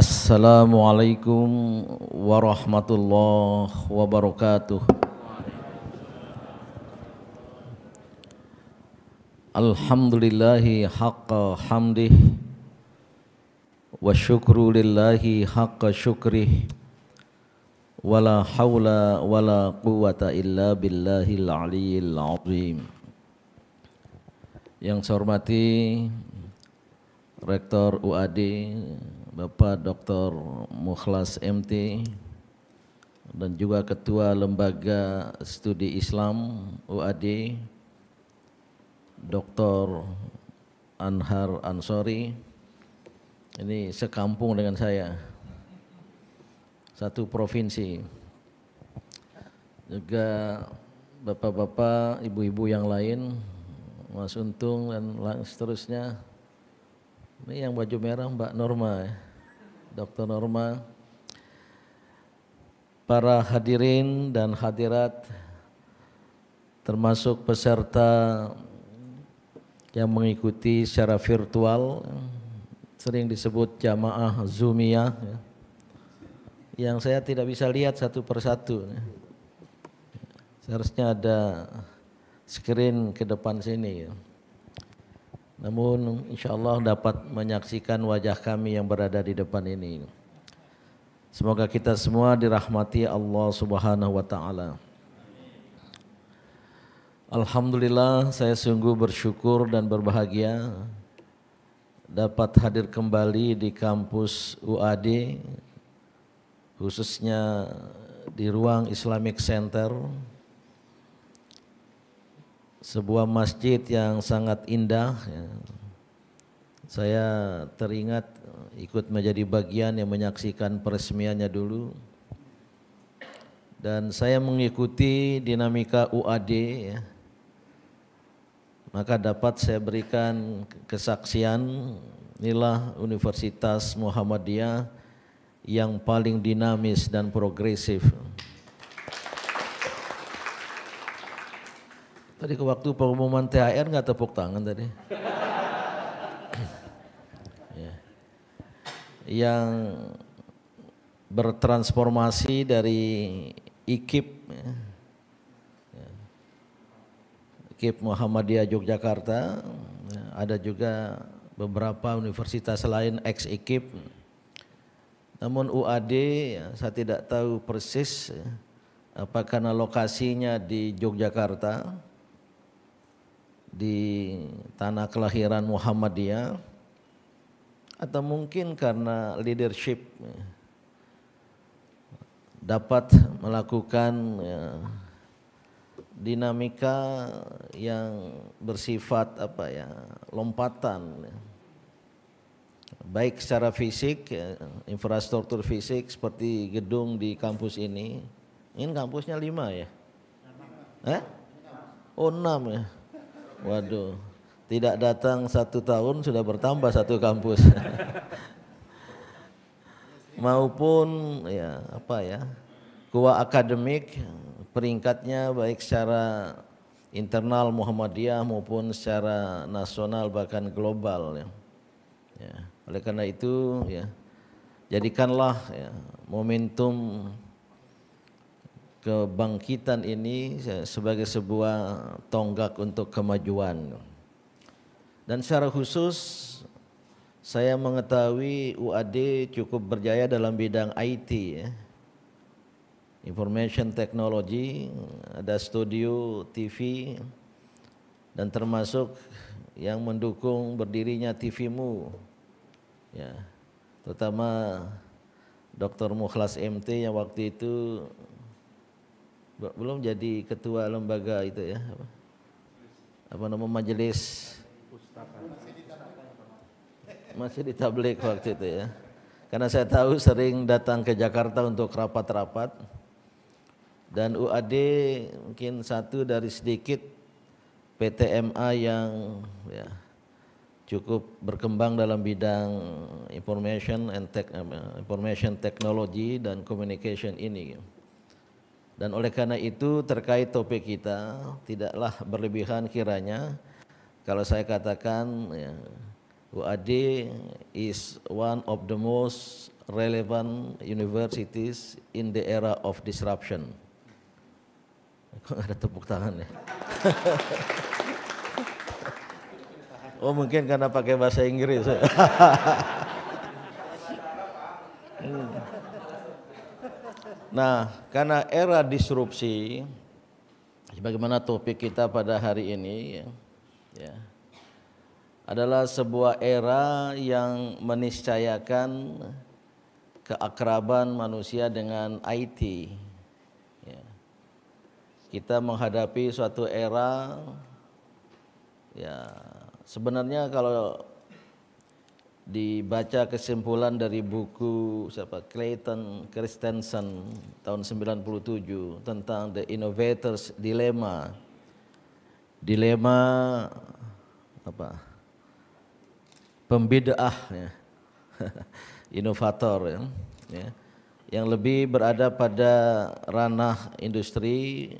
Assalamualaikum warahmatullahi wabarakatuh. Alhamdulillahi haqqa hamdih wa syukru lillahi haqqa syukrih wala hawla wala quwata illa billahil aliyil azim. Yang saya hormati Rektor UAD Bapak Dr. Mukhlas MT dan juga Ketua Lembaga Studi Islam UAD Dr. Anhar Ansori ini sekampung dengan saya satu provinsi juga bapak-bapak, ibu-ibu yang lain Mas Untung dan seterusnya ini yang baju merah Mbak Norma, ya. Dr. Norma. Para hadirin dan hadirat termasuk peserta yang mengikuti secara virtual sering disebut jamaah Zumiyah ya. yang saya tidak bisa lihat satu persatu ya. seharusnya ada screen ke depan sini ya. Namun insya Allah dapat menyaksikan wajah kami yang berada di depan ini. Semoga kita semua dirahmati Allah Subhanahu wa taala. Alhamdulillah saya sungguh bersyukur dan berbahagia dapat hadir kembali di kampus UAD khususnya di ruang Islamic Center sebuah masjid yang sangat indah. Ya. Saya teringat ikut menjadi bagian yang menyaksikan peresmiannya dulu. Dan saya mengikuti dinamika UAD ya. Maka dapat saya berikan kesaksian inilah Universitas Muhammadiyah yang paling dinamis dan progresif. Tadi ke waktu pengumuman THR nggak tepuk tangan tadi. Ya. Yang bertransformasi dari IKIP ya. Ya. IKIP Muhammadiyah Yogyakarta ada juga beberapa universitas lain ex IKIP namun UAD saya tidak tahu persis ya, apa karena lokasinya di Yogyakarta di tanah kelahiran Muhammadiyah atau mungkin karena leadership ya, dapat melakukan ya, dinamika yang bersifat apa ya lompatan ya. baik secara fisik infrastruktur fisik seperti gedung di kampus ini ini kampusnya lima ya eh? oh enam ya Waduh, tidak datang satu tahun sudah bertambah satu kampus. Maupun ya apa ya, kuah akademik peringkatnya baik secara internal Muhammadiyah maupun secara nasional bahkan global ya. ya. Oleh karena itu ya jadikanlah ya, momentum kebangkitan ini sebagai sebuah tonggak untuk kemajuan. Dan secara khusus saya mengetahui UAD cukup berjaya dalam bidang IT ya. Information Technology, ada studio TV dan termasuk yang mendukung berdirinya TVMU. Ya. Terutama Dr. Mukhlas MT yang waktu itu belum jadi ketua lembaga itu ya apa, apa nama majelis masih di tablik waktu itu ya karena saya tahu sering datang ke Jakarta untuk rapat-rapat dan UAD mungkin satu dari sedikit PTMA yang ya, cukup berkembang dalam bidang information and tech, information technology dan communication ini. Gitu. Dan oleh karena itu terkait topik kita tidaklah berlebihan kiranya kalau saya katakan ya, UAD is one of the most relevant universities in the era of disruption. Kok ada tepuk tangan ya? oh mungkin karena pakai bahasa Inggris. Nah, karena era disrupsi, bagaimana topik kita pada hari ini, ya, adalah sebuah era yang meniscayakan keakraban manusia dengan IT. Ya. Kita menghadapi suatu era, ya, sebenarnya kalau dibaca kesimpulan dari buku siapa Clayton Christensen tahun 97 tentang The Innovator's Dilemma. Dilema apa? Pembidaah ya. Inovator ya. ya. Yang lebih berada pada ranah industri,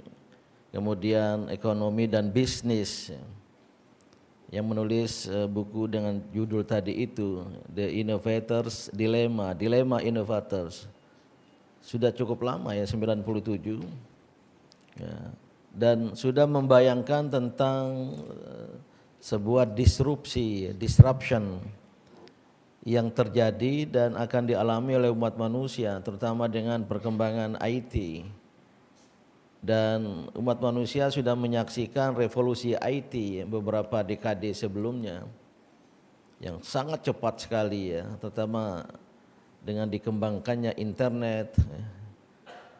kemudian ekonomi dan bisnis. Ya yang menulis eh, buku dengan judul tadi itu The Innovators Dilemma, Dilemma Innovators. Sudah cukup lama ya 97. Ya. Dan sudah membayangkan tentang eh, sebuah disrupsi, disruption yang terjadi dan akan dialami oleh umat manusia terutama dengan perkembangan IT dan umat manusia sudah menyaksikan revolusi IT beberapa dekade sebelumnya yang sangat cepat sekali ya, terutama dengan dikembangkannya internet ya.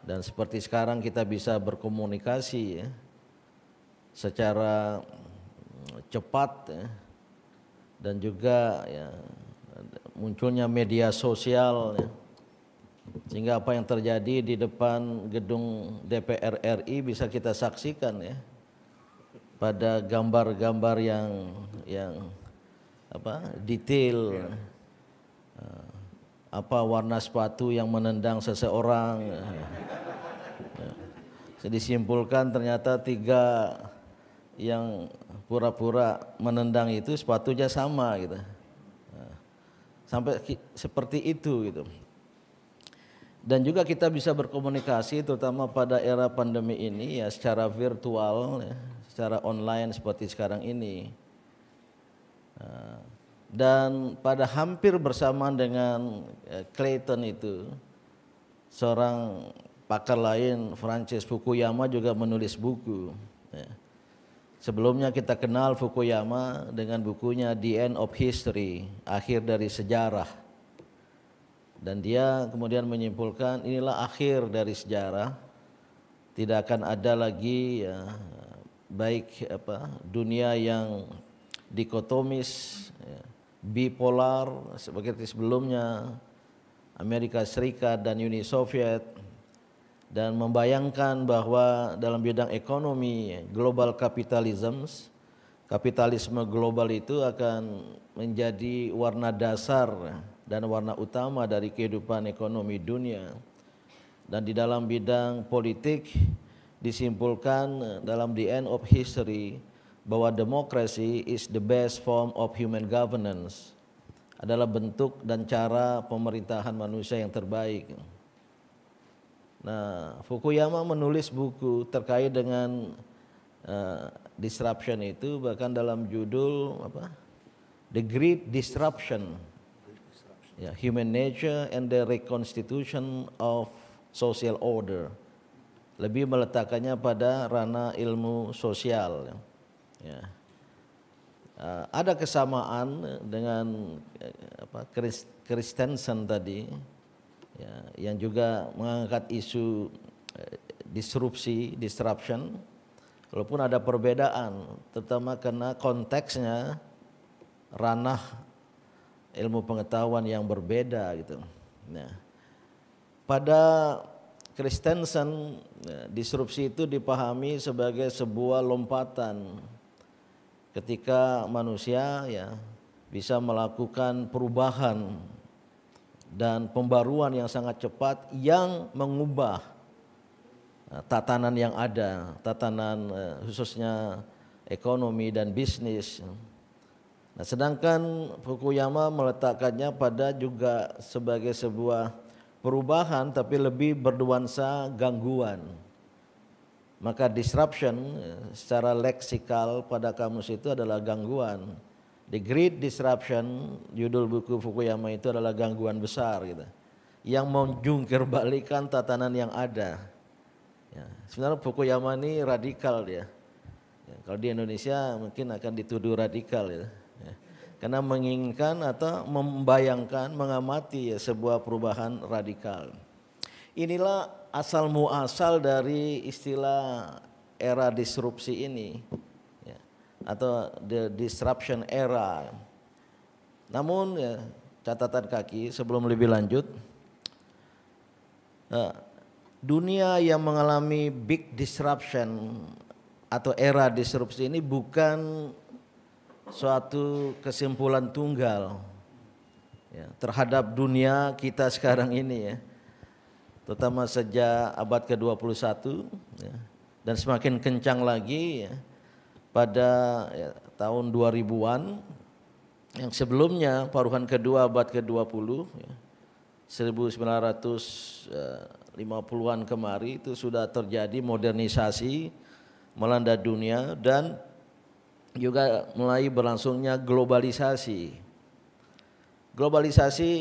dan seperti sekarang kita bisa berkomunikasi ya, secara cepat ya, dan juga ya, munculnya media sosial ya, sehingga apa yang terjadi di depan gedung DPR RI bisa kita saksikan ya pada gambar-gambar yang yang apa detail iya. eh, apa warna sepatu yang menendang seseorang ya. disimpulkan ternyata tiga yang pura-pura menendang itu sepatunya sama gitu eh, sampai seperti itu gitu dan juga kita bisa berkomunikasi terutama pada era pandemi ini ya secara virtual ya, secara online seperti sekarang ini nah, dan pada hampir bersamaan dengan ya, Clayton itu seorang pakar lain Francis Fukuyama juga menulis buku ya. sebelumnya kita kenal Fukuyama dengan bukunya The End of History akhir dari sejarah dan dia kemudian menyimpulkan inilah akhir dari sejarah. Tidak akan ada lagi ya, baik apa dunia yang dikotomis, ya, bipolar seperti sebelumnya Amerika Serikat dan Uni Soviet dan membayangkan bahwa dalam bidang ekonomi ya, global capitalism kapitalisme global itu akan menjadi warna dasar ya, dan warna utama dari kehidupan ekonomi dunia. Dan di dalam bidang politik disimpulkan eh, dalam the end of history bahwa demokrasi is the best form of human governance adalah bentuk dan cara pemerintahan manusia yang terbaik. Nah, Fukuyama menulis buku terkait dengan uh, disruption itu bahkan dalam judul apa? The Great Disruption yeah, human nature and the reconstitution of social order. Lebih meletakkannya pada ranah ilmu sosial. Ya. Ah, ada kesamaan dengan uh, apa, Christensen tadi ya, yang juga mengangkat isu uh, disrupsi, disruption. Walaupun ada perbedaan, terutama karena konteksnya ranah ilmu pengetahuan yang berbeda gitu. Nah, pada Kristensen ya, disrupsi itu dipahami sebagai sebuah lompatan ketika manusia ya bisa melakukan perubahan dan pembaruan yang sangat cepat yang mengubah ya, tatanan yang ada, tatanan ya, khususnya ekonomi dan bisnis. Nah, sedangkan Fukuyama meletakkannya pada juga sebagai sebuah perubahan tapi lebih berduansa gangguan. Maka disruption ya, secara leksikal pada kamus itu adalah gangguan. The Great Disruption, judul buku Fukuyama itu adalah gangguan besar gitu. Yang menjungkir balikan tatanan yang ada. Ya, sebenarnya Fukuyama ini radikal dia. Ya, kalau di Indonesia mungkin akan dituduh radikal ya karena menginginkan atau membayangkan mengamati ya, sebuah perubahan radikal. Inilah asal muasal dari istilah era disrupsi ini ya, atau the disruption era. Namun ya, catatan kaki sebelum lebih lanjut, ya, dunia yang mengalami big disruption atau era disrupsi ini bukan suatu kesimpulan tunggal ya, terhadap dunia kita sekarang ini ya. Terutama sejak abad ke-21 ya, dan semakin kencang lagi ya, pada ya, tahun 2000-an yang sebelumnya paruhan kedua abad ke-20 ya, 1950-an eh, kemari itu sudah terjadi modernisasi melanda dunia dan juga mulai berlangsungnya globalisasi. Globalisasi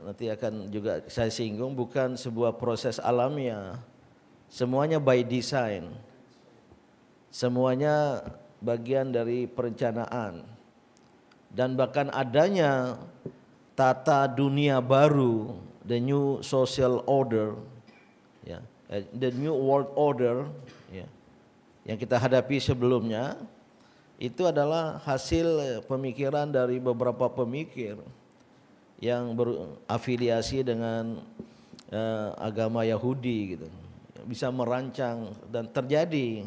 nanti akan juga saya singgung bukan sebuah proses alamiah. Semuanya by design. Semuanya bagian dari perencanaan. Dan bahkan adanya tata dunia baru, the new social order, ya, eh, the new world order, ya, yang kita hadapi sebelumnya, itu adalah hasil eh, pemikiran dari beberapa pemikir yang berafiliasi dengan eh, agama Yahudi gitu bisa merancang dan terjadi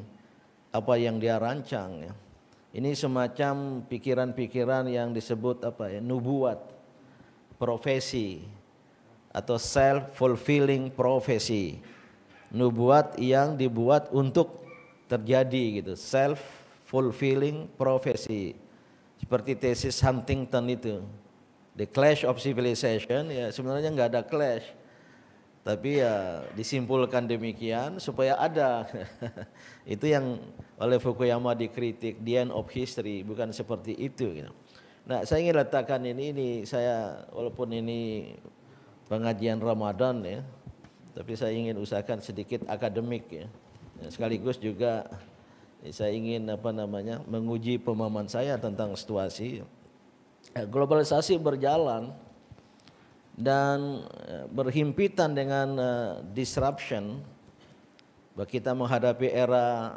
apa yang dia rancang ya. Ini semacam pikiran-pikiran yang disebut apa ya nubuat, profesi atau self fulfilling profesi. Nubuat yang dibuat untuk terjadi gitu, self fulfilling prophecy seperti tesis Huntington itu The Clash of Civilization ya sebenarnya nggak ada clash tapi ya disimpulkan demikian supaya ada itu yang oleh Fukuyama dikritik the end of history bukan seperti itu gitu. Nah saya ingin letakkan ini ini saya walaupun ini pengajian Ramadan ya tapi saya ingin usahakan sedikit akademik ya sekaligus juga saya ingin apa namanya menguji pemahaman saya tentang situasi. Globalisasi berjalan dan eh, berhimpitan dengan eh, disruption. Kita menghadapi era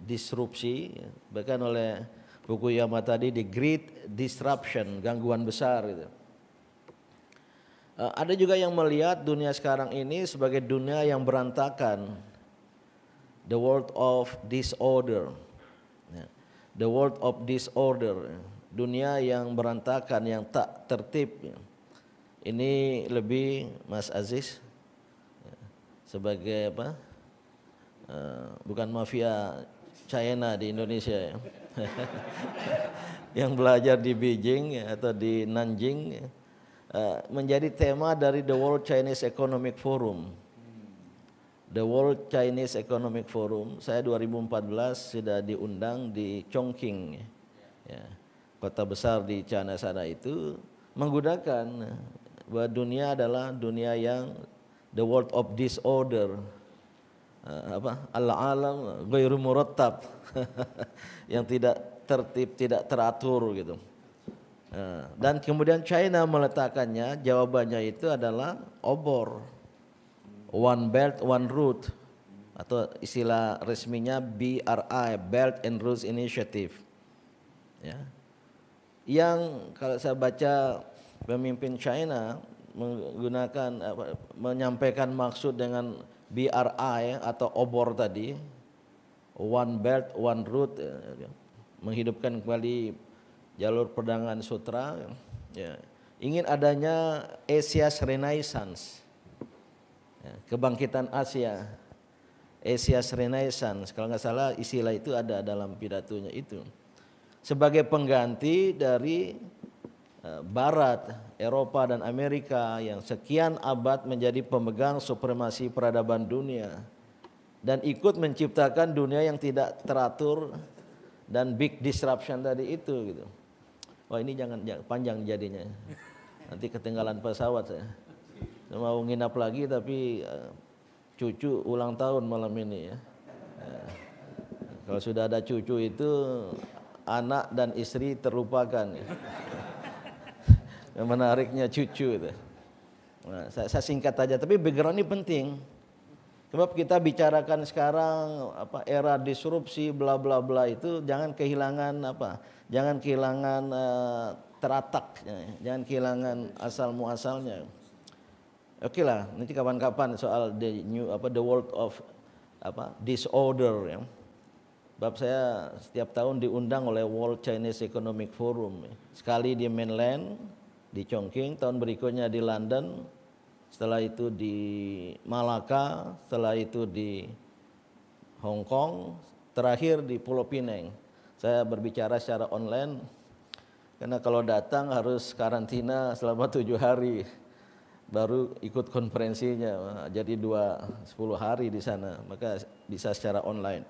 disrupsi bahkan oleh buku Yama tadi di Great Disruption, gangguan besar gitu. Ada juga yang melihat dunia sekarang ini sebagai dunia yang berantakan, the world of disorder ya. the world of disorder dunia yang berantakan yang tak tertib ya. ini lebih Mas Aziz ya, sebagai apa eh, bukan mafia China di Indonesia ya. yang belajar di Beijing atau di Nanjing eh, menjadi tema dari The World Chinese Economic Forum The World Chinese Economic Forum. Saya 2014 sudah diundang di Chongqing, ya, kota besar di China sana itu menggunakan bahwa dunia adalah dunia yang the world of disorder uh, apa ala alam gairu murattab yang tidak tertib tidak teratur gitu eh, dan kemudian China meletakkannya jawabannya itu adalah obor One Belt One Road atau istilah resminya BRI Belt and Roads Initiative ya yang kalau saya baca pemimpin China menggunakan apa, eh, menyampaikan maksud dengan BRI atau obor tadi One Belt One Route eh, menghidupkan kembali jalur perdagangan sutra ya ingin adanya Asia Renaissance Ya, kebangkitan Asia, Asia Renaissance, kalau nggak salah istilah itu ada dalam pidatonya itu. Sebagai pengganti dari e, Barat, Eropa dan Amerika yang sekian abad menjadi pemegang supremasi peradaban dunia dan ikut menciptakan dunia yang tidak teratur dan big disruption tadi itu gitu. Wah ini jangan, panjang jadinya. Nanti ketinggalan pesawat saya mau nginap lagi tapi uh, cucu ulang tahun malam ini ya. Uh, kalau sudah ada cucu itu anak dan istri terlupakan. Ya. menariknya cucu itu. Nah, saya, saya singkat aja, tapi background ini penting. Sebab kita bicarakan sekarang apa era disrupsi bla bla bla itu jangan kehilangan apa? Jangan kehilangan uh, teratak, ya. jangan kehilangan asal muasalnya. Oke okay lah, nanti kapan-kapan soal the new apa the world of apa disorder ya. Bab saya setiap tahun diundang oleh World Chinese Economic Forum. Ya. Sekali di mainland, di Chongqing, tahun berikutnya di London, setelah itu di Malaka, setelah itu di Hong Kong, terakhir di Pulau Pinang. Saya berbicara secara online karena kalau datang harus karantina selama tujuh hari baru ikut konferensinya jadi dua sepuluh hari di sana maka bisa secara online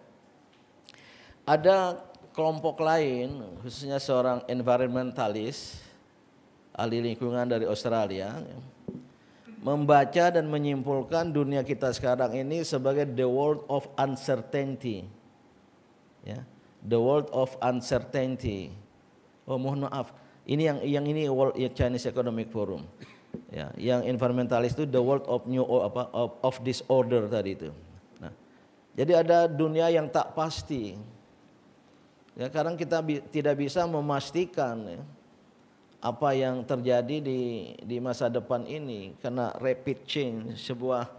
ada kelompok lain khususnya seorang environmentalis ahli lingkungan dari Australia membaca dan menyimpulkan dunia kita sekarang ini sebagai the world of uncertainty ya the world of uncertainty oh mohon maaf ini yang yang ini World Chinese Economic Forum Ya, yang environmentalis itu the world of new oh, apa of, of disorder tadi itu. Nah, jadi ada dunia yang tak pasti. Ya, sekarang kita bi tidak bisa memastikan ya, apa yang terjadi di di masa depan ini karena rapid change sebuah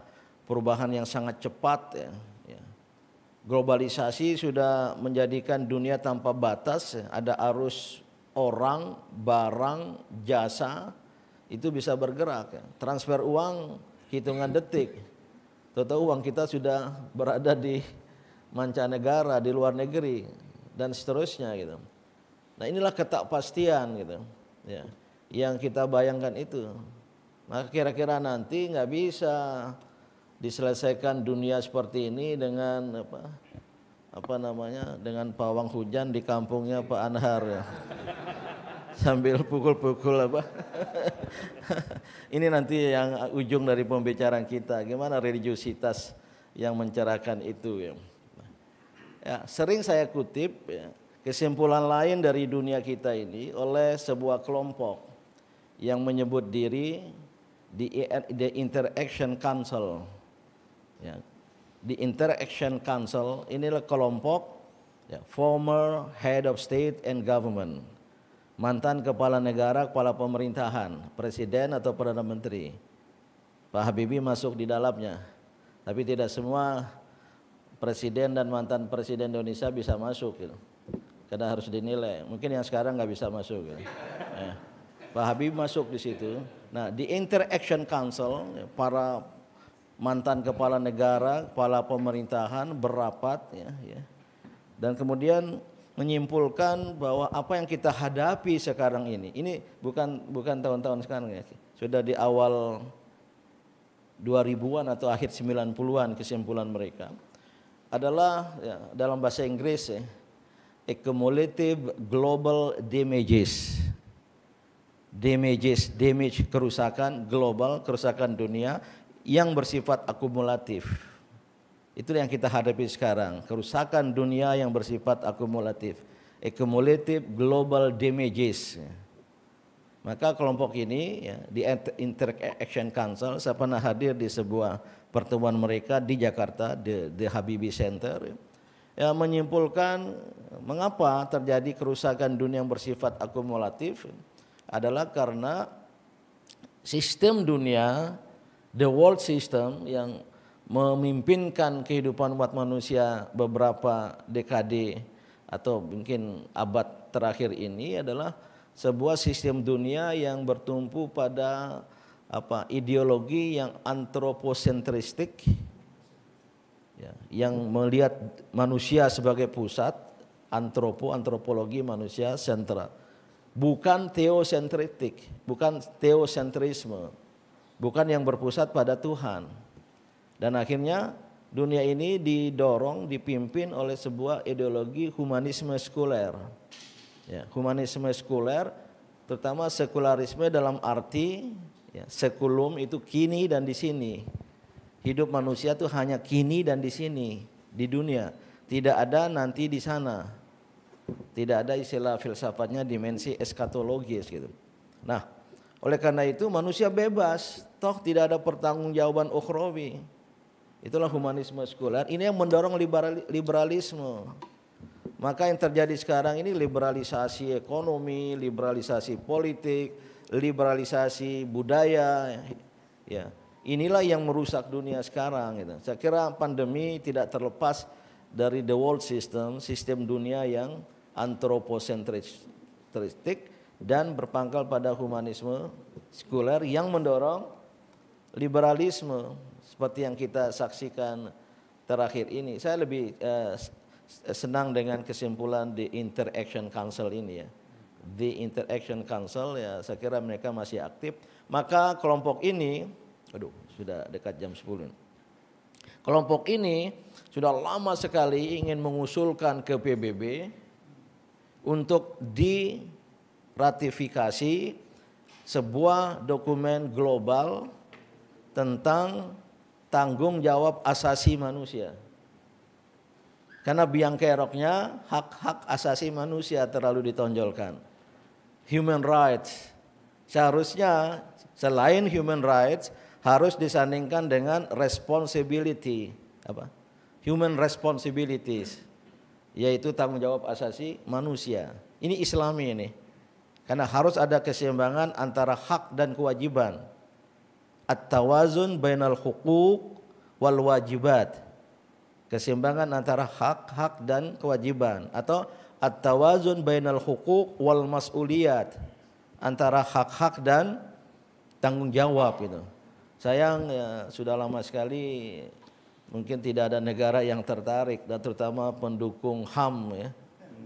perubahan yang sangat cepat ya. ya. Globalisasi sudah menjadikan dunia tanpa batas, ya. ada arus orang, barang, jasa, itu bisa bergerak. Transfer uang hitungan detik. tahu uang kita sudah berada di mancanegara, di luar negeri dan seterusnya gitu. Nah, inilah ketakpastian gitu. Ya. Yang kita bayangkan itu. Maka kira-kira nanti nggak bisa diselesaikan dunia seperti ini dengan apa? Apa namanya? Dengan pawang hujan di kampungnya Pak Anhar ya sambil pukul-pukul apa. Ini nanti yang ujung dari pembicaraan kita, gimana religiusitas yang mencerahkan itu ya. ya sering saya kutip ya, kesimpulan lain dari dunia kita ini oleh sebuah kelompok yang menyebut diri di The Interaction Council. Ya, di Interaction Council inilah kelompok ya, former head of state and government mantan kepala negara, kepala pemerintahan, presiden atau perdana menteri. Pak Habibie masuk di dalamnya. Tapi tidak semua presiden dan mantan presiden Indonesia bisa masuk gitu. Karena harus dinilai. Mungkin yang sekarang nggak bisa masuk gitu. Ya. Pak Habibie masuk di situ. Nah, di Interaction Council ya, para mantan kepala negara, kepala pemerintahan berapat ya, ya. Dan kemudian menyimpulkan bahwa apa yang kita hadapi sekarang ini, ini bukan bukan tahun-tahun sekarang ya. Sudah di awal 2000-an atau akhir 90-an kesimpulan mereka adalah ya, dalam bahasa Inggris ya, accumulative global damages. Damages, damage kerusakan global, kerusakan dunia yang bersifat akumulatif itu yang kita hadapi sekarang, kerusakan dunia yang bersifat akumulatif, accumulative global damages. Maka kelompok ini ya, di Action Council saya pernah hadir di sebuah pertemuan mereka di Jakarta di, the Habibi Center ya, menyimpulkan mengapa terjadi kerusakan dunia yang bersifat akumulatif adalah karena sistem dunia the world system yang memimpinkan kehidupan umat manusia beberapa dekade atau mungkin abad terakhir ini adalah sebuah sistem dunia yang bertumpu pada apa ideologi yang antroposentristik ya, yang melihat manusia sebagai pusat antropo antropologi manusia sentral bukan teosentristik bukan teosentrisme bukan yang berpusat pada Tuhan dan akhirnya dunia ini didorong, dipimpin oleh sebuah ideologi humanisme sekuler. Ya, humanisme sekuler, terutama sekularisme dalam arti ya, sekulum itu kini dan di sini. Hidup manusia itu hanya kini dan di sini, di dunia. Tidak ada nanti di sana. Tidak ada istilah filsafatnya dimensi eskatologis gitu. Nah, oleh karena itu manusia bebas, toh tidak ada pertanggungjawaban ukhrawi Itulah humanisme sekuler. Ini yang mendorong liberalisme. Maka yang terjadi sekarang ini liberalisasi ekonomi, liberalisasi politik, liberalisasi budaya. Ya, inilah yang merusak dunia sekarang. Gitu. Saya kira pandemi tidak terlepas dari the world system, sistem dunia yang antroposentristik dan berpangkal pada humanisme sekuler yang mendorong liberalisme seperti yang kita saksikan terakhir ini. Saya lebih uh, senang dengan kesimpulan di Interaction Council ini ya. Di Interaction Council ya saya kira mereka masih aktif. Maka kelompok ini, aduh sudah dekat jam 10. Kelompok ini sudah lama sekali ingin mengusulkan ke PBB untuk diratifikasi sebuah dokumen global tentang tanggung jawab asasi manusia. Karena biang keroknya hak-hak asasi manusia terlalu ditonjolkan. Human rights. Seharusnya selain human rights harus disandingkan dengan responsibility. Apa? Human responsibilities. Yaitu tanggung jawab asasi manusia. Ini islami ini. Karena harus ada keseimbangan antara hak dan kewajiban at-tawazun bainal hukuk wal wajibat. Keseimbangan antara hak-hak dan kewajiban atau at-tawazun bainal hukuk wal mas'uliyat. Antara hak-hak dan tanggung jawab gitu. Sayang ya, sudah lama sekali mungkin tidak ada negara yang tertarik dan terutama pendukung HAM ya.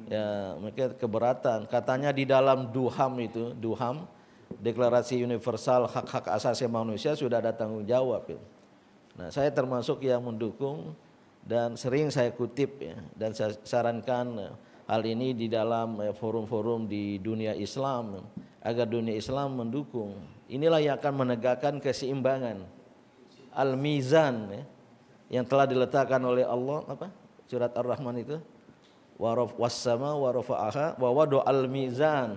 Ya, mereka keberatan. Katanya di dalam duham itu, duham Deklarasi Universal Hak-Hak Asasi Manusia sudah ada tanggung jawab. Ya. Nah, saya termasuk yang mendukung dan sering saya kutip ya, dan saya sarankan eh, hal ini di dalam eh, forum-forum di dunia Islam ya, agar dunia Islam mendukung. Inilah yang akan menegakkan keseimbangan al-mizan ya, yang telah diletakkan oleh Allah apa? Surat Ar-Rahman itu. Waraf wasama warafa'aha wa wado al-mizan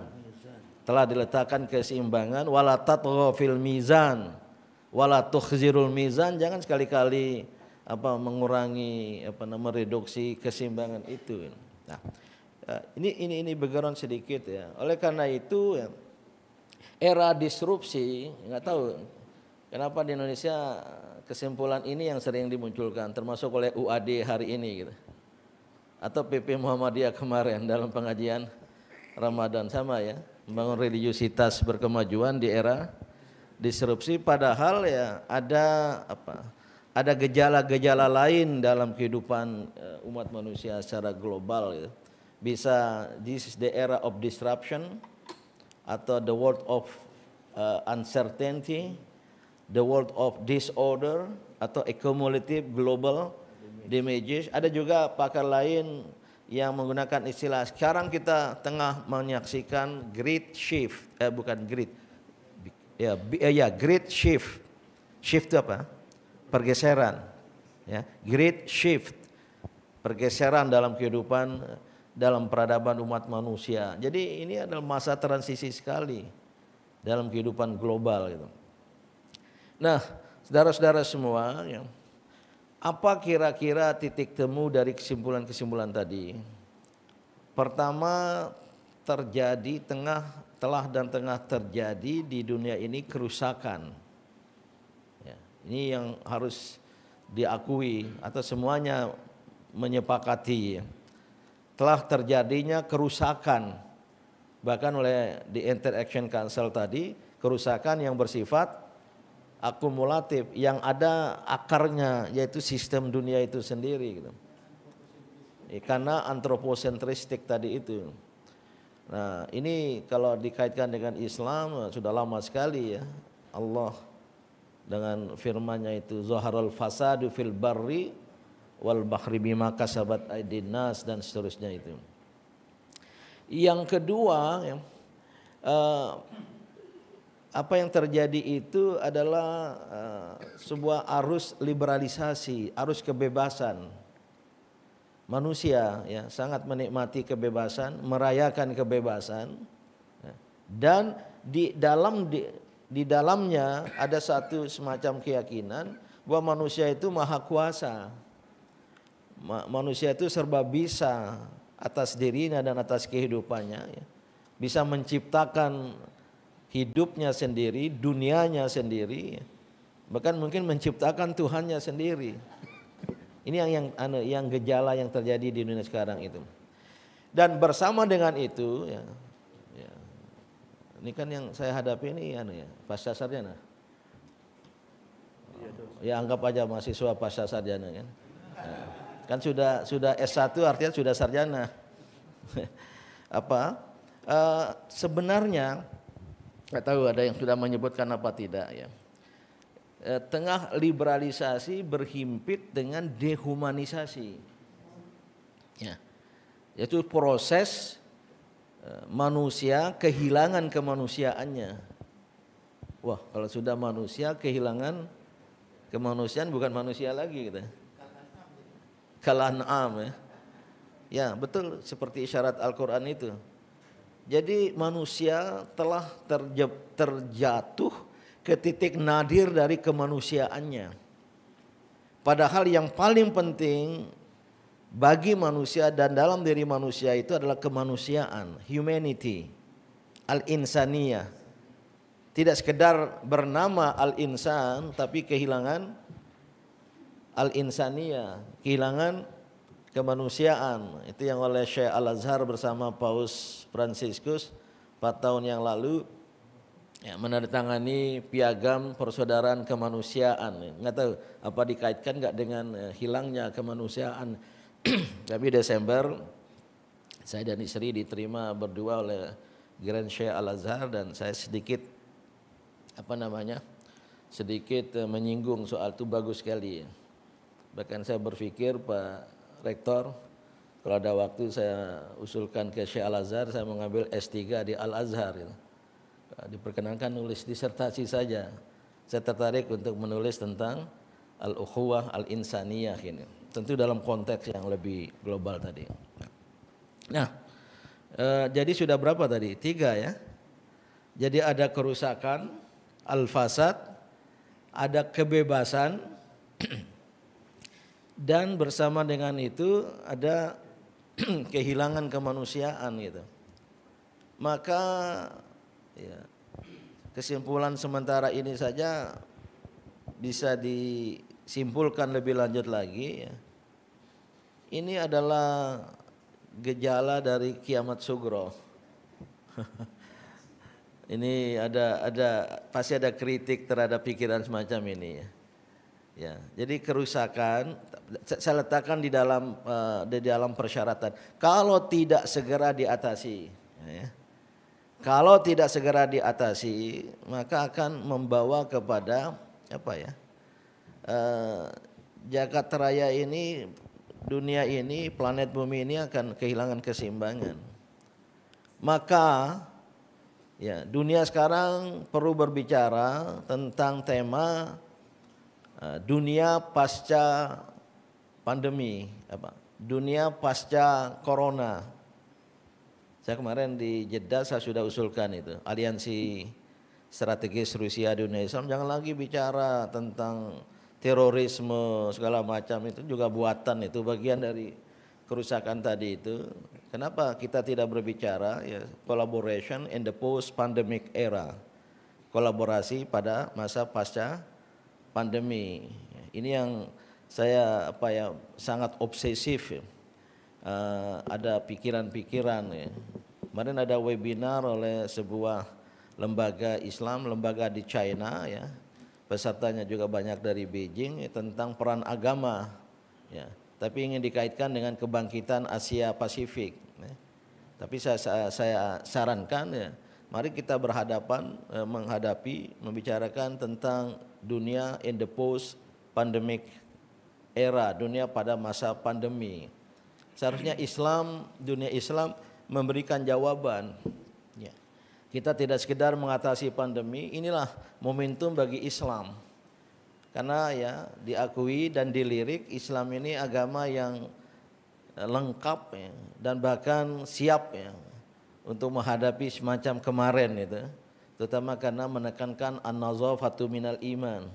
telah diletakkan keseimbangan wala tatgha fil mizan wala tukhzirul mizan jangan sekali-kali apa mengurangi apa nama reduksi keseimbangan itu. Nah, eh, ini ini ini background sedikit ya. Oleh karena itu ya, era disrupsi nggak tahu kenapa di Indonesia kesimpulan ini yang sering dimunculkan termasuk oleh UAD hari ini gitu. Atau PP Muhammadiyah kemarin dalam pengajian Ramadan sama ya membangun religiusitas berkemajuan di era disrupsi padahal ya ada apa ada gejala-gejala lain dalam kehidupan eh, umat manusia secara global ya. bisa this is the era of disruption atau the world of uh, uncertainty the world of disorder atau accumulative global damages ada juga pakar lain yang menggunakan istilah sekarang kita tengah menyaksikan great shift eh bukan great ya eh, ya great shift shift itu apa pergeseran ya great shift pergeseran dalam kehidupan dalam peradaban umat manusia jadi ini adalah masa transisi sekali dalam kehidupan global gitu nah saudara-saudara semua ya, apa kira-kira titik temu dari kesimpulan-kesimpulan tadi? Pertama, terjadi tengah telah dan tengah terjadi di dunia ini kerusakan. Ya, ini yang harus diakui atau semuanya menyepakati. Telah terjadinya kerusakan bahkan oleh di Interaction Council tadi kerusakan yang bersifat akumulatif yang ada akarnya yaitu sistem dunia itu sendiri gitu. Ya, karena antroposentristik tadi itu. Nah, ini kalau dikaitkan dengan Islam sudah lama sekali ya. Allah dengan firmannya itu Zoharul fasadu fil barri wal bahri bima kasabat Aidinas dan seterusnya itu. Yang kedua ya, eh, apa yang terjadi itu adalah uh, sebuah arus liberalisasi, arus kebebasan. Manusia ya sangat menikmati kebebasan, merayakan kebebasan, ya. dan di dalam di, di dalamnya ada satu semacam keyakinan bahwa manusia itu maha kuasa, Ma, manusia itu serba bisa atas dirinya dan atas kehidupannya, ya. bisa menciptakan hidupnya sendiri, dunianya sendiri, bahkan mungkin menciptakan Tuhannya sendiri. Ini yang yang anu, yang gejala yang terjadi di dunia sekarang itu. Dan bersama dengan itu, ya, ya, ini kan yang saya hadapi ini anu ya, pasca sarjana. Iya, ya anggap aja mahasiswa pasca sarjana kan. Ya. Kan sudah sudah S1 artinya sudah sarjana. Apa? E, sebenarnya nggak tahu ada yang sudah menyebutkan apa tidak ya eh, tengah liberalisasi berhimpit dengan dehumanisasi. Ya. Yaitu proses eh, manusia kehilangan kemanusiaannya. Wah, kalau sudah manusia kehilangan kemanusiaan bukan manusia lagi gitu. am ya. Ya, betul seperti isyarat Al-Qur'an itu. Jadi manusia telah terjatuh ke titik nadir dari kemanusiaannya. Padahal yang paling penting bagi manusia dan dalam diri manusia itu adalah kemanusiaan, humanity, al-insaniyah. Tidak sekedar bernama al-insan tapi kehilangan al-insaniyah, kehilangan kemanusiaan. Itu yang oleh Syekh Al-Azhar bersama Paus Franciscus 4 tahun yang lalu ya, menandatangani piagam persaudaraan kemanusiaan. Nggak tahu apa dikaitkan nggak dengan e, hilangnya kemanusiaan. Tapi Desember saya dan istri diterima berdua oleh Grand Syekh Al-Azhar dan saya sedikit apa namanya sedikit e, menyinggung soal itu bagus sekali. Bahkan saya berpikir Pak Rektor, kalau ada waktu saya usulkan ke Syekh Al-Azhar, saya mengambil S3 di Al-Azhar. Gitu. Diperkenankan nulis disertasi saja. Saya tertarik untuk menulis tentang al-ukhuwah al-insaniyah ini. Gitu. Tentu dalam konteks yang lebih global tadi. Nah, e, jadi sudah berapa tadi? Tiga ya. Jadi ada kerusakan, al-fasad, ada kebebasan, dan bersama dengan itu ada kehilangan kemanusiaan gitu. Maka ya, kesimpulan sementara ini saja bisa disimpulkan lebih lanjut lagi. Ya. Ini adalah gejala dari kiamat sugro. ini ada ada pasti ada kritik terhadap pikiran semacam ini ya. Ya, jadi kerusakan saya letakkan di dalam eh, di dalam persyaratan. Kalau tidak segera diatasi, ya, kalau tidak segera diatasi, maka akan membawa kepada apa ya? Uh, eh, Jakarta raya ini, dunia ini, planet bumi ini akan kehilangan keseimbangan. Maka ya, dunia sekarang perlu berbicara tentang tema Eh, dunia pasca pandemi, apa? Dunia pasca corona. Saya kemarin di Jeddah saya sudah usulkan itu. Aliansi strategis Rusia dunia Islam jangan lagi bicara tentang terorisme segala macam itu juga buatan itu bagian dari kerusakan tadi itu. Kenapa kita tidak berbicara ya collaboration in the post pandemic era? Kolaborasi pada masa pasca pandemi. Ini yang saya apa ya sangat obsesif. Uh, ada pikiran-pikiran. Ya. Kemarin ada webinar oleh sebuah lembaga Islam, lembaga di China ya. Pesertanya juga banyak dari Beijing ya, tentang peran agama ya. Tapi ingin dikaitkan dengan kebangkitan Asia Pasifik. Ya. Tapi saya, saya, saya sarankan ya Mari kita berhadapan eh, menghadapi membicarakan tentang dunia in the post pandemic era, dunia pada masa pandemi. Seharusnya Islam, dunia Islam memberikan jawaban. Ya. Kita tidak sekedar mengatasi pandemi, inilah momentum bagi Islam. Karena ya diakui dan dilirik Islam ini agama yang eh, lengkap ya, dan bahkan siap ya, untuk menghadapi semacam kemarin itu terutama karena menekankan an-nazafatu minal iman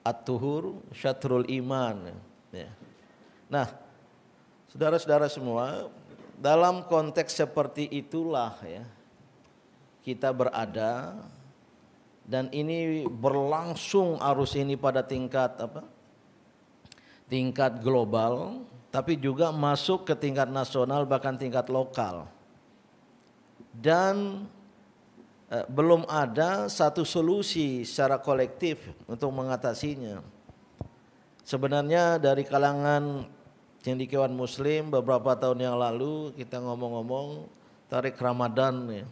at-tuhur syatrul iman ya. nah saudara-saudara semua dalam konteks seperti itulah ya kita berada dan ini berlangsung arus ini pada tingkat apa tingkat global tapi juga masuk ke tingkat nasional bahkan tingkat lokal dan eh, belum ada satu solusi secara kolektif untuk mengatasinya. Sebenarnya dari kalangan cendikiawan muslim beberapa tahun yang lalu kita ngomong-ngomong tarik Ramadan ya,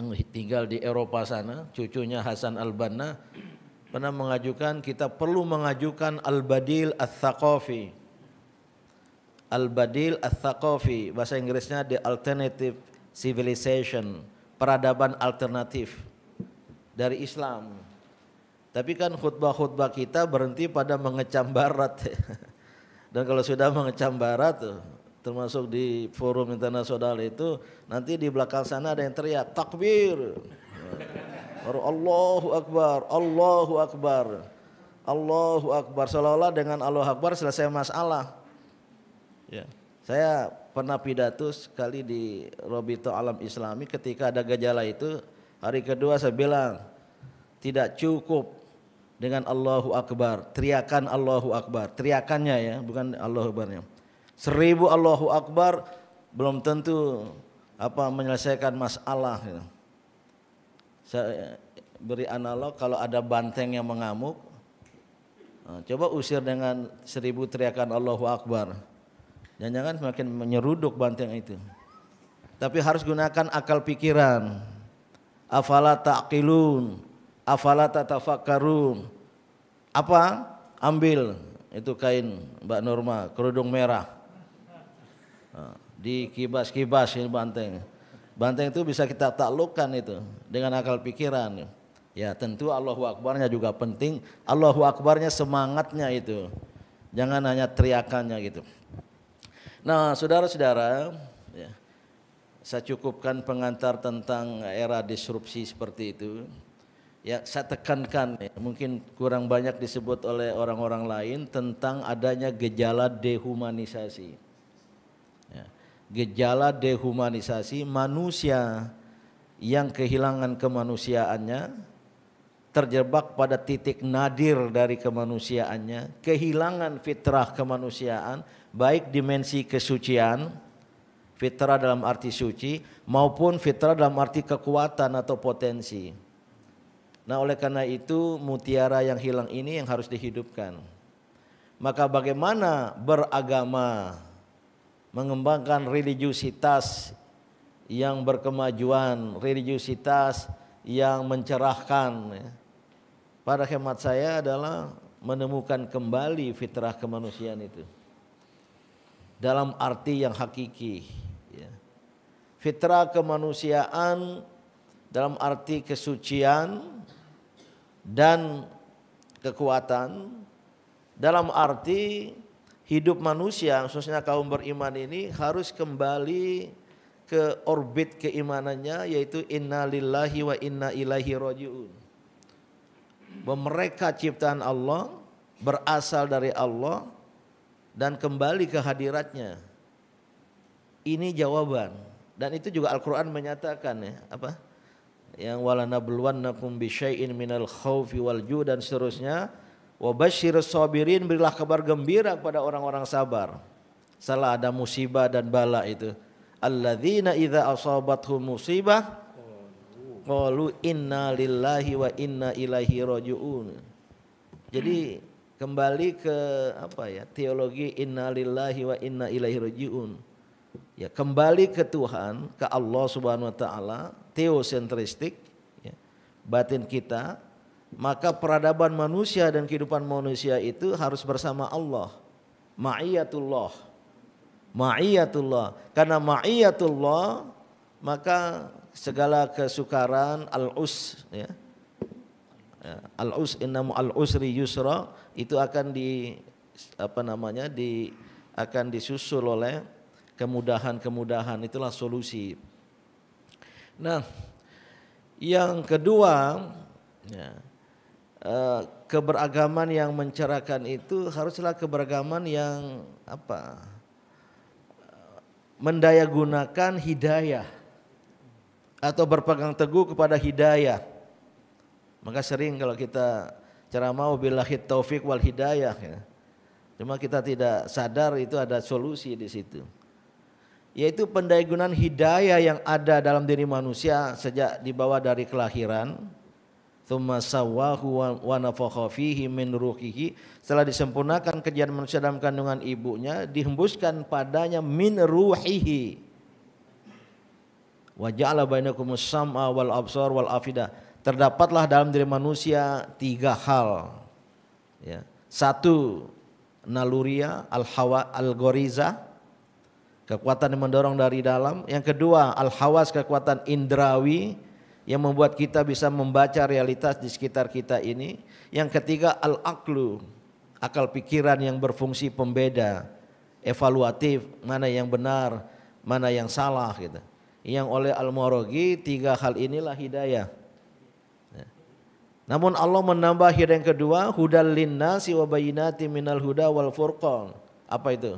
yang tinggal di Eropa sana, cucunya Hasan Al-Banna pernah mengajukan kita perlu mengajukan al-badil At Taqofi, Al-badil At Taqofi bahasa Inggrisnya the alternative civilization, peradaban alternatif dari Islam. Tapi kan khutbah-khutbah kita berhenti pada mengecam barat. Dan kalau sudah mengecam barat termasuk di forum internasional itu nanti di belakang sana ada yang teriak takbir. Baru Allahu Akbar, Allahu Akbar. Allahu Akbar seolah-olah dengan Allahu Akbar selesai masalah. Ya. Saya pernah pidato sekali di Robito Alam Islami ketika ada gejala itu hari kedua saya bilang tidak cukup dengan Allahu Akbar teriakan Allahu Akbar teriakannya ya bukan Allahu Akbarnya seribu Allahu Akbar belum tentu apa menyelesaikan masalah gitu. saya eh, beri analog kalau ada banteng yang mengamuk eh, coba usir dengan seribu teriakan Allahu Akbar Jangan-jangan semakin menyeruduk banteng itu. Tapi harus gunakan akal pikiran. Afala taqilun, afala tatafakkarun. Apa? Ambil itu kain Mbak Norma, kerudung merah. Ah, Di kibas-kibas ini banteng. Banteng itu bisa kita taklukkan itu dengan akal pikiran. Ya tentu Allahu Akbarnya juga penting. Allahu Akbarnya semangatnya itu. Jangan hanya teriakannya gitu. Nah, saudara-saudara, ya, saya cukupkan pengantar tentang era disrupsi seperti itu. Ya, saya tekankan, ya, mungkin kurang banyak disebut oleh orang-orang lain tentang adanya gejala dehumanisasi. Ya, gejala dehumanisasi manusia yang kehilangan kemanusiaannya, terjebak pada titik nadir dari kemanusiaannya, kehilangan fitrah kemanusiaan, baik dimensi kesucian, fitrah dalam arti suci, maupun fitrah dalam arti kekuatan atau potensi. Nah oleh karena itu mutiara yang hilang ini yang harus dihidupkan. Maka bagaimana beragama, mengembangkan religiusitas yang berkemajuan, religiusitas yang mencerahkan. Ya? Pada hemat saya adalah menemukan kembali fitrah kemanusiaan itu dalam arti yang hakiki. Ya. Fitrah kemanusiaan dalam arti kesucian dan kekuatan dalam arti hidup manusia khususnya kaum beriman ini harus kembali ke orbit keimanannya yaitu innalillahi wa inna ilaihi rajiun. mereka ciptaan Allah, berasal dari Allah dan kembali ke hadiratnya. Ini jawaban dan itu juga Al-Qur'an menyatakan ya, apa? Yang walana bulwannakum bisyai'in minal khaufi wal ju dan seterusnya. Wabashir sabirin berilah kabar gembira kepada orang-orang sabar. Salah ada musibah dan bala itu. Alladzina idza asabathum musibah qalu inna lillahi wa inna ilaihi raji'un. Jadi kembali ke apa ya teologi innalillahi wa inna ilaihi rajiun ya kembali ke Tuhan ke Allah Subhanahu wa taala teosentristik ya, batin kita maka peradaban manusia dan kehidupan manusia itu harus bersama Allah ma'iyatullah ma'iyatullah karena ma'iyatullah maka segala kesukaran al-us ya Ya, al us innamu al usri yusra itu akan di apa namanya di akan disusul oleh kemudahan-kemudahan itulah solusi. Nah, yang kedua ya, eh, keberagaman yang mencerahkan itu haruslah keberagaman yang apa mendayagunakan hidayah atau berpegang teguh kepada hidayah maka sering kalau kita ceramah billahi taufik wal hidayah ya. Cuma kita tidak sadar itu ada solusi di situ. Yaitu pendayagunan hidayah yang ada dalam diri manusia sejak dibawa dari kelahiran. Thumma sawahu wa nafakha min ruhihi. Setelah disempurnakan kejadian manusia dalam kandungan ibunya, dihembuskan padanya min ruhihi. Wa ja'ala bainakumus sam'a wal absar wal afidah terdapatlah dalam diri manusia tiga hal. Ya. Satu, naluria, al-hawa, al-goriza, kekuatan yang mendorong dari dalam. Yang kedua, al-hawas, kekuatan indrawi yang membuat kita bisa membaca realitas di sekitar kita ini. Yang ketiga, al-aklu, akal pikiran yang berfungsi pembeda, evaluatif, mana yang benar, mana yang salah gitu. Yang oleh Al-Morogi tiga hal inilah hidayah namun Allah menambah hidayah yang kedua, hudal linnasi wa bayinati minal huda wal furqan. Apa itu?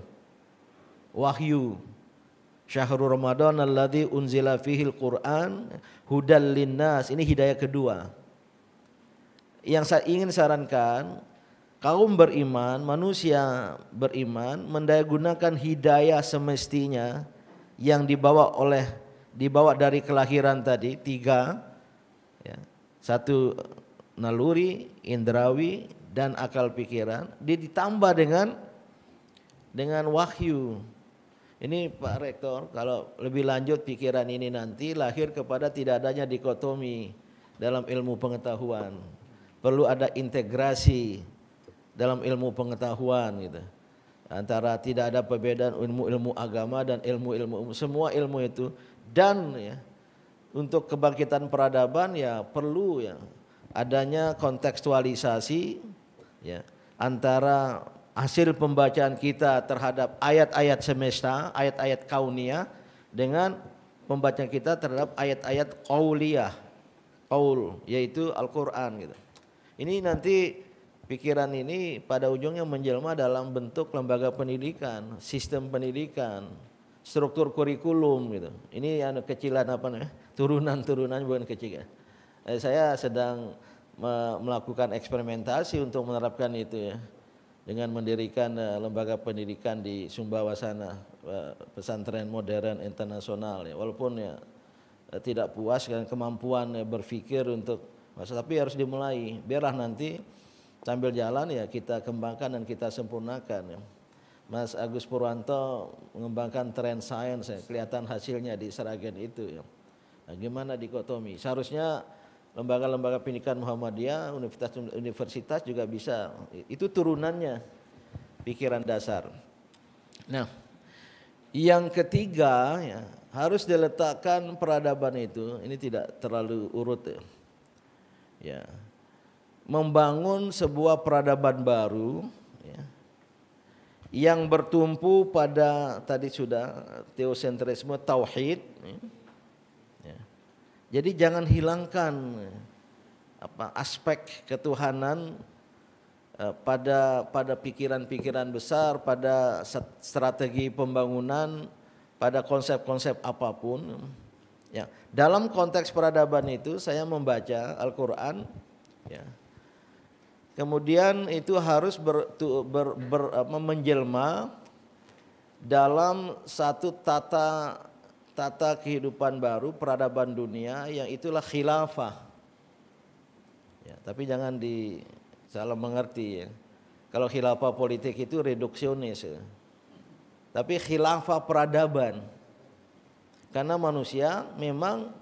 Wahyu. Syahrul Ramadan alladzi unzila fihil Qur'an hudal linnas. Ini hidayah kedua. Yang saya ingin sarankan, kaum beriman, manusia beriman mendayagunakan hidayah semestinya yang dibawa oleh dibawa dari kelahiran tadi tiga ya, satu naluri, indrawi dan akal pikiran dia ditambah dengan dengan wahyu. Ini Pak Rektor kalau lebih lanjut pikiran ini nanti lahir kepada tidak adanya dikotomi dalam ilmu pengetahuan. Perlu ada integrasi dalam ilmu pengetahuan gitu. Antara tidak ada perbedaan ilmu-ilmu agama dan ilmu-ilmu semua ilmu itu dan ya untuk kebangkitan peradaban ya perlu ya adanya kontekstualisasi ya antara hasil pembacaan kita terhadap ayat-ayat semesta, ayat-ayat kaunia dengan pembacaan kita terhadap ayat-ayat kauliah, kaul yaitu Al-Qur'an gitu. Ini nanti pikiran ini pada ujungnya menjelma dalam bentuk lembaga pendidikan, sistem pendidikan, struktur kurikulum gitu. Ini yang kecilan apa nih? Turunan-turunan bukan kecil. Ya eh, saya sedang me melakukan eksperimentasi untuk menerapkan itu ya dengan mendirikan uh, lembaga pendidikan di Sumbawa sana uh, pesantren modern internasional ya walaupun ya uh, tidak puas dengan kemampuan ya, berpikir untuk masa tapi harus dimulai biarlah nanti sambil jalan ya kita kembangkan dan kita sempurnakan ya. Mas Agus Purwanto mengembangkan tren sains ya, kelihatan hasilnya di Seragen itu ya. Nah, gimana dikotomi? Seharusnya lembaga-lembaga pendidikan Muhammadiyah, universitas-universitas juga bisa. Itu turunannya pikiran dasar. Nah, yang ketiga ya, harus diletakkan peradaban itu. Ini tidak terlalu urut ya. ya membangun sebuah peradaban baru ya, yang bertumpu pada tadi sudah teosentrisme tauhid. Ya jadi jangan hilangkan apa aspek ketuhanan eh, pada pada pikiran-pikiran besar, pada strategi pembangunan, pada konsep-konsep apapun. Ya, dalam konteks peradaban itu saya membaca Al-Qur'an ya. Kemudian itu harus ber, ber, ber, menjelma dalam satu tata tata kehidupan baru, peradaban dunia yang itulah khilafah. Ya, tapi jangan di salah mengerti ya. Kalau khilafah politik itu reduksionis. Ya. Tapi khilafah peradaban. Karena manusia memang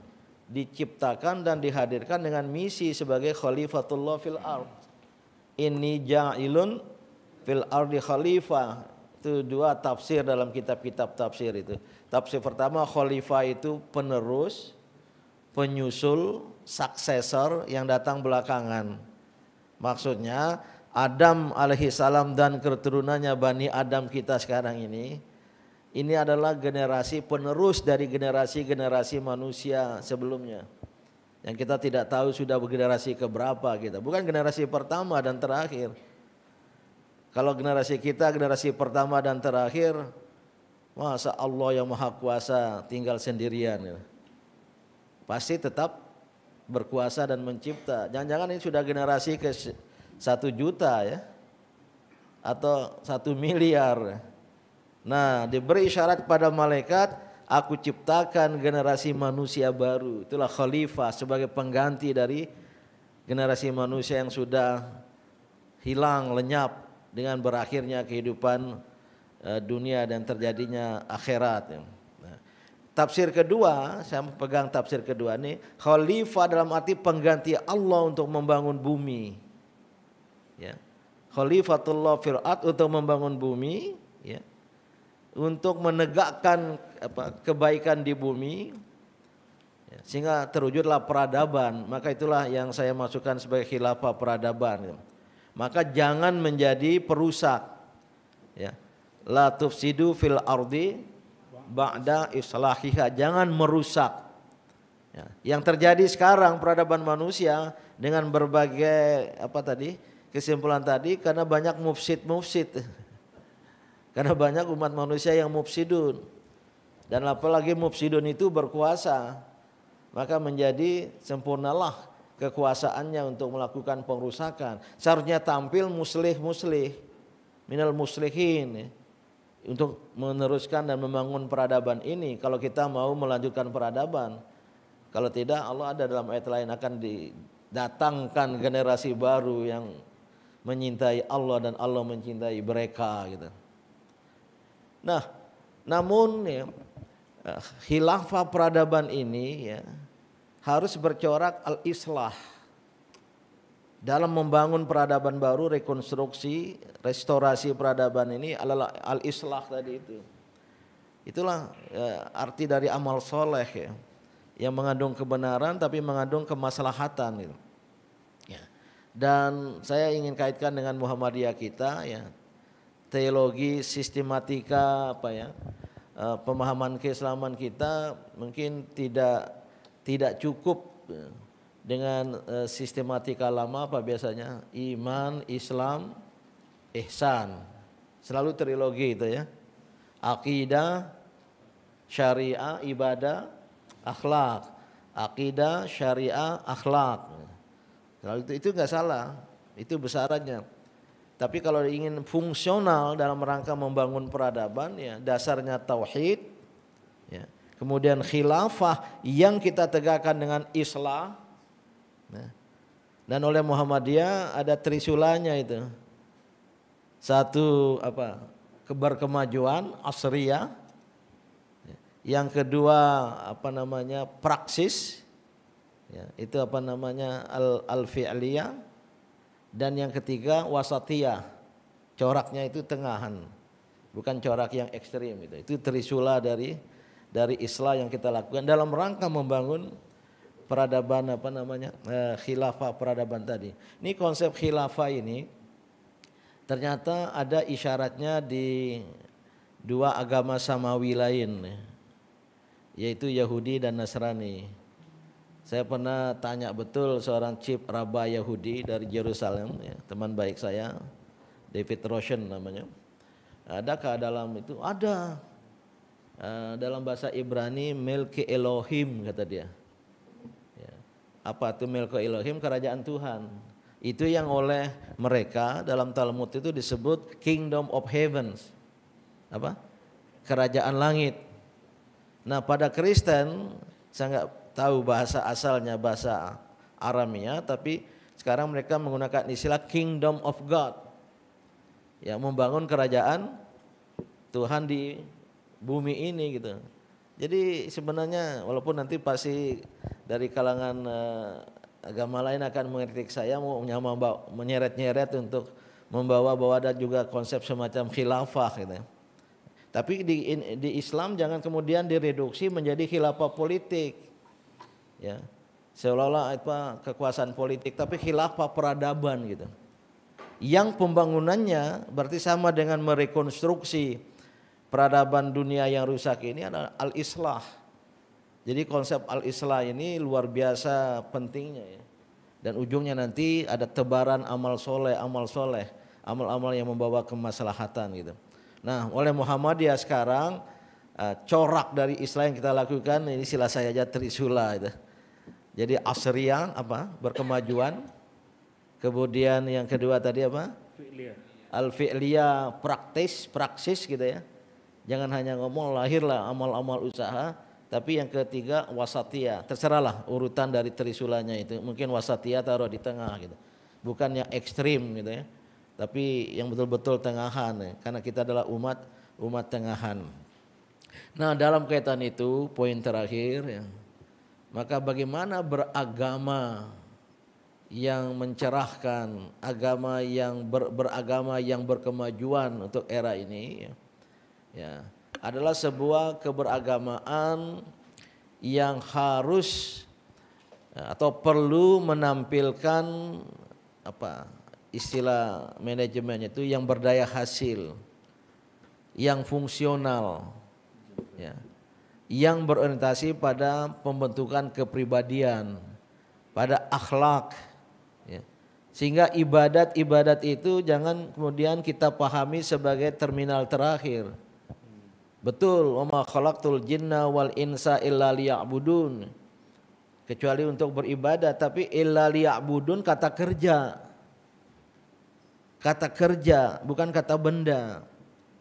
diciptakan dan dihadirkan dengan misi sebagai khalifatullah fil ard. Ini ja'ilun fil ardi khalifah. Itu dua tafsir dalam kitab-kitab tafsir itu. Tafsir pertama khalifah itu penerus, penyusul, suksesor yang datang belakangan. Maksudnya Adam alaihi salam dan keturunannya Bani Adam kita sekarang ini ini adalah generasi penerus dari generasi-generasi manusia sebelumnya. Yang kita tidak tahu sudah bergenerasi ke berapa kita. Bukan generasi pertama dan terakhir. Kalau generasi kita generasi pertama dan terakhir Masa Allah yang maha kuasa tinggal sendirian gitu. Pasti tetap berkuasa dan mencipta. Jangan-jangan ini sudah generasi ke satu juta ya. Atau satu miliar. Nah diberi syarat kepada malaikat, aku ciptakan generasi manusia baru. Itulah khalifah sebagai pengganti dari generasi manusia yang sudah hilang, lenyap dengan berakhirnya kehidupan Eh, dunia dan terjadinya akhirat. Ya. Nah, tafsir kedua, saya pegang tafsir kedua ini, khalifah dalam arti pengganti Allah untuk membangun bumi. Ya. Khalifatullah fir'at untuk membangun bumi, ya. Untuk menegakkan apa, kebaikan di bumi, ya. sehingga terwujudlah peradaban. Maka itulah yang saya masukkan sebagai khilafah peradaban. Ya. Maka jangan menjadi perusak. Ya la tufsidu fil ardi ba'da islahiha jangan merusak ya. yang terjadi sekarang peradaban manusia dengan berbagai apa tadi kesimpulan tadi karena banyak mufsid mufsid karena banyak umat manusia yang mufsidun dan apalagi mufsidun itu berkuasa maka menjadi sempurnalah kekuasaannya untuk melakukan pengrusakan. Seharusnya tampil muslih-muslih minal muslihin. Ya untuk meneruskan dan membangun peradaban ini kalau kita mau melanjutkan peradaban. Kalau tidak Allah ada dalam ayat lain akan didatangkan generasi baru yang menyintai Allah dan Allah mencintai mereka gitu. Nah, namun ya khilafah peradaban ini ya harus bercorak al-islah dalam membangun peradaban baru, rekonstruksi, restorasi peradaban ini adalah al-islah tadi itu. Itulah ya, arti dari amal soleh ya, yang mengandung kebenaran tapi mengandung kemaslahatan gitu. Ya. Dan saya ingin kaitkan dengan Muhammadiyah kita ya, teologi, sistematika apa ya, eh, pemahaman keislaman kita mungkin tidak tidak cukup ya dengan uh, sistematika lama apa biasanya iman, Islam, ihsan. Selalu trilogi itu ya. Akidah, syariah, ibadah, akhlak. Akidah, syariah, akhlak. Selalu itu itu nggak salah. Itu besarannya. Tapi kalau ingin fungsional dalam rangka membangun peradaban ya dasarnya tauhid ya. Kemudian khilafah yang kita tegakkan dengan islah. Nah. Dan oleh Muhammadiyah ada trisulanya itu. Satu apa? keberkemajuan asriya. Yang kedua apa namanya? praksis. Ya, itu apa namanya? al al Dan yang ketiga wasatia Coraknya itu tengahan. Bukan corak yang ekstrim itu. Itu trisula dari dari Islam yang kita lakukan dalam rangka membangun peradaban apa namanya eh, khilafah peradaban tadi. Ini konsep khilafah ini ternyata ada isyaratnya di dua agama samawi lain yaitu Yahudi dan Nasrani. Saya pernah tanya betul seorang chief raba Yahudi dari Jerusalem, ya, teman baik saya, David Roshan namanya. Adakah dalam itu? Ada. Eh, dalam bahasa Ibrani Melki Elohim kata dia apa itu milko Elohim kerajaan Tuhan. Itu yang oleh mereka dalam Talmud itu disebut Kingdom of Heavens. Apa? Kerajaan langit. Nah, pada Kristen saya nggak tahu bahasa asalnya bahasa Aramia tapi sekarang mereka menggunakan istilah Kingdom of God. yang membangun kerajaan Tuhan di bumi ini gitu. Jadi sebenarnya walaupun nanti pasti dari kalangan uh, agama lain akan mengkritik saya mau menyeret-nyeret untuk membawa-bawa ada juga konsep semacam khilafah gitu ya. Tapi di, di Islam jangan kemudian direduksi menjadi khilafah politik. Ya. Seolah-olah apa kekuasaan politik tapi khilafah peradaban gitu. Yang pembangunannya berarti sama dengan merekonstruksi peradaban dunia yang rusak ini adalah al-islah jadi konsep al-islah ini luar biasa pentingnya ya. Dan ujungnya nanti ada tebaran amal soleh, amal soleh, amal-amal yang membawa kemaslahatan gitu. Nah oleh Muhammad ya sekarang eh, corak dari Islam yang kita lakukan ini sila saya aja trisula itu. Jadi asriah apa berkemajuan. Kemudian yang kedua tadi apa? Al-fi'liyah praktis, praksis gitu ya. Jangan hanya ngomong lahirlah amal-amal usaha, tapi yang ketiga wasatia, terserahlah urutan dari trisulanya itu. Mungkin wasatia taruh di tengah gitu. Bukan yang ekstrim gitu ya. Tapi yang betul-betul tengahan ya. karena kita adalah umat umat tengahan. Nah, dalam kaitan itu poin terakhir ya. Maka bagaimana beragama yang mencerahkan, agama yang ber, beragama yang berkemajuan untuk era ini ya. ya adalah sebuah keberagamaan yang harus eh, atau perlu menampilkan apa istilah manajemennya itu yang berdaya hasil, yang fungsional, ya, yang berorientasi pada pembentukan kepribadian, pada akhlak, ya. sehingga ibadat-ibadat itu jangan kemudian kita pahami sebagai terminal terakhir Betul, wa ma khalaqtul jinna wal insa illa liya'budun. Kecuali untuk beribadah, tapi illa liya'budun kata kerja. Kata kerja, bukan kata benda.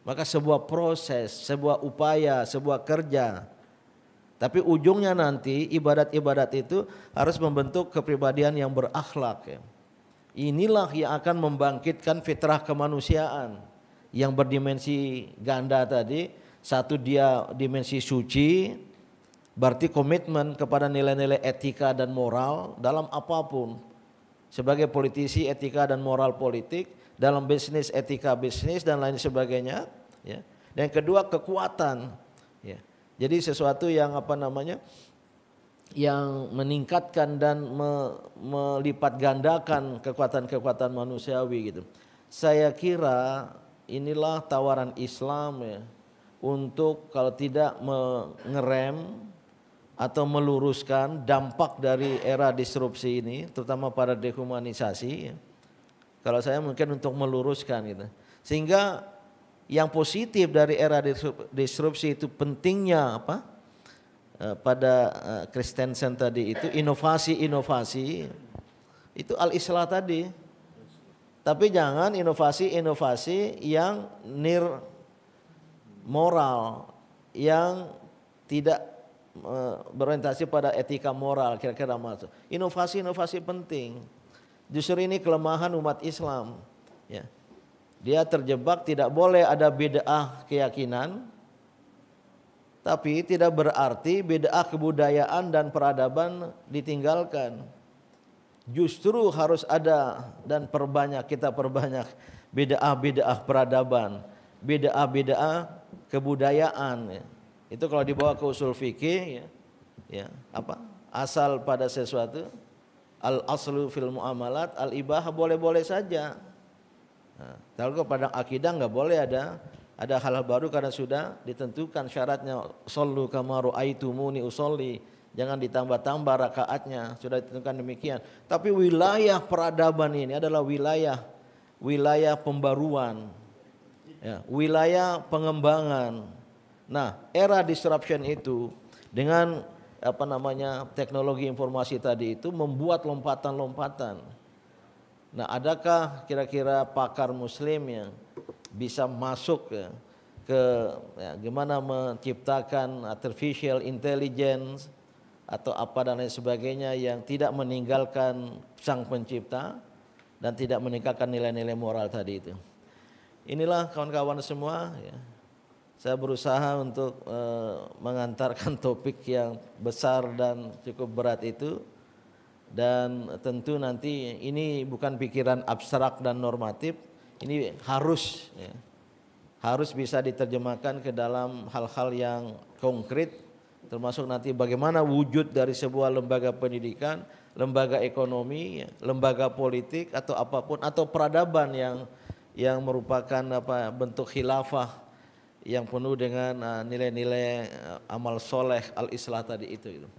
Maka sebuah proses, sebuah upaya, sebuah kerja. Tapi ujungnya nanti ibadat-ibadat itu harus membentuk kepribadian yang berakhlak. Ya. Inilah yang akan membangkitkan fitrah kemanusiaan yang berdimensi ganda tadi satu dia dimensi suci, berarti komitmen kepada nilai-nilai etika dan moral dalam apapun. Sebagai politisi etika dan moral politik, dalam bisnis etika bisnis dan lain sebagainya. Ya. Dan kedua kekuatan. Ya. Jadi sesuatu yang apa namanya yang meningkatkan dan me, melipat gandakan kekuatan-kekuatan manusiawi gitu. Saya kira inilah tawaran Islam ya untuk kalau tidak mengerem atau meluruskan dampak dari era disrupsi ini, terutama pada dehumanisasi. Kalau saya mungkin untuk meluruskan gitu. Sehingga yang positif dari era disrupsi itu pentingnya apa? Eh, pada Kristensen eh, tadi itu inovasi-inovasi itu al-islah tadi. Tapi jangan inovasi-inovasi yang nir moral yang tidak eh, berorientasi pada etika moral kira-kira masuk. Inovasi-inovasi penting. Justru ini kelemahan umat Islam. Ya. Dia terjebak tidak boleh ada bedaah keyakinan, tapi tidak berarti bedaah kebudayaan dan peradaban ditinggalkan. Justru harus ada dan perbanyak kita perbanyak bedaah-bedaah peradaban, bedaah-bedaah kebudayaan ya. Itu kalau dibawa ke usul fikih ya, ya apa? Asal pada sesuatu al aslu fil muamalat al ibah boleh-boleh saja. Nah, kalau pada akidah nggak boleh ada ada hal-hal baru karena sudah ditentukan syaratnya solu kamaru aitumuni usoli jangan ditambah-tambah rakaatnya sudah ditentukan demikian tapi wilayah peradaban ini adalah wilayah wilayah pembaruan ya, wilayah pengembangan. Nah, era disruption itu dengan apa namanya teknologi informasi tadi itu membuat lompatan-lompatan. Nah, adakah kira-kira pakar Muslim yang bisa masuk ke, ya, ke ya, gimana menciptakan artificial intelligence atau apa dan lain sebagainya yang tidak meninggalkan sang pencipta dan tidak meninggalkan nilai-nilai moral tadi itu? Inilah kawan-kawan semua ya. Saya berusaha untuk e, mengantarkan topik yang besar dan cukup berat itu dan tentu nanti ini bukan pikiran abstrak dan normatif, ini harus ya, harus bisa diterjemahkan ke dalam hal-hal yang konkret termasuk nanti bagaimana wujud dari sebuah lembaga pendidikan, lembaga ekonomi, lembaga politik atau apapun atau peradaban yang yang merupakan apa bentuk khilafah yang penuh dengan eh, nilai-nilai eh, amal soleh al-islah tadi itu. itu.